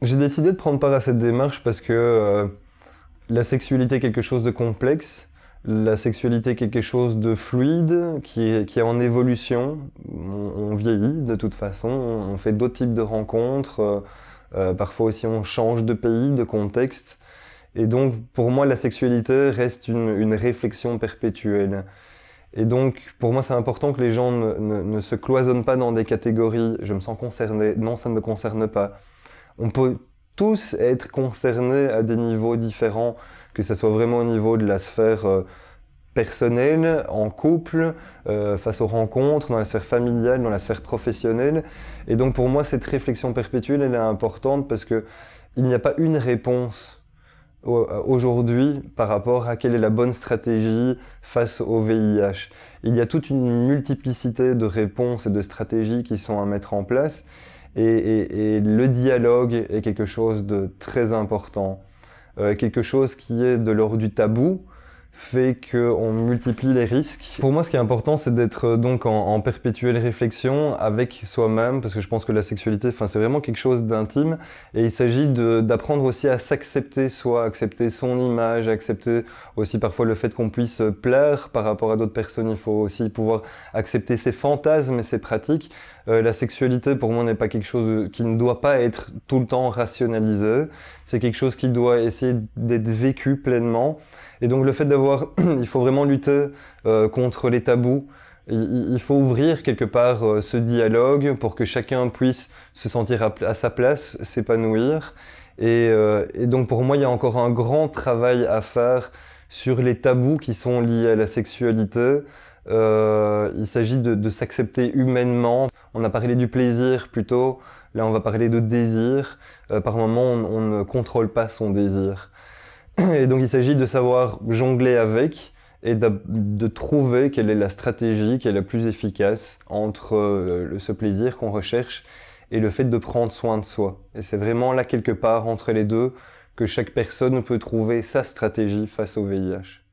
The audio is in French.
J'ai décidé de prendre part à cette démarche parce que euh, la sexualité est quelque chose de complexe, la sexualité est quelque chose de fluide, qui est, en évolution. On, vieillit de toute façon, on fait d'autres types de rencontres, euh, euh, parfois aussi on change de pays, de contexte. Et donc pour moi la sexualité reste une, réflexion perpétuelle. Et donc, pour moi, c'est important que les gens ne, se cloisonnent pas dans des catégories. Je me sens concerné. Non, ça ne me concerne pas on peut tous être concernés à des niveaux différents, que ce soit vraiment au niveau de la sphère euh, personnelle, en couple, euh, face aux rencontres, dans la sphère familiale, dans la sphère professionnelle. Et donc pour moi, cette réflexion perpétuelle, elle est importante parce qu'il n'y a pas une réponse euh, aujourd'hui par rapport à quelle est la bonne stratégie face au VIH. Il y a toute une multiplicité de réponses et de stratégies qui sont à mettre en place. Et, le dialogue est quelque chose de très important, euh, quelque chose qui est de l'ordre du tabou, fait qu'on multiplie les risques. Pour moi, ce qui est important, c'est d'être euh, donc en, perpétuelle réflexion avec soi-même, parce que je pense que la sexualité, c'est vraiment quelque chose d'intime, et il s'agit d'apprendre aussi à s'accepter soi, accepter son image, accepter aussi parfois le fait qu'on puisse plaire par rapport à d'autres personnes. Il faut aussi pouvoir accepter ses fantasmes et ses pratiques. Euh, la sexualité, pour moi, n'est pas quelque chose qui ne doit pas être tout le temps rationalisé. C'est quelque chose qui doit essayer d'être vécu pleinement. Et donc, le fait d'avoir il faut vraiment lutter euh, contre les tabous. Il, faut ouvrir quelque part euh, ce dialogue pour que chacun puisse se sentir à, sa place, s'épanouir. Euh, et, donc pour moi, il y a encore un grand travail à faire sur les tabous qui sont liés à la sexualité. il s'agit de, s'accepter humainement. On a parlé du plaisir plutôt. Là, on va parler de désir. par moments on, ne contrôle pas son désir. Et donc il s'agit de savoir jongler avec et de, trouver quelle est la stratégie qui est la plus efficace entre euh, ce plaisir qu'on recherche et le fait de prendre soin de soi. Et c'est vraiment là quelque part entre les deux que chaque personne peut trouver sa stratégie face au VIH.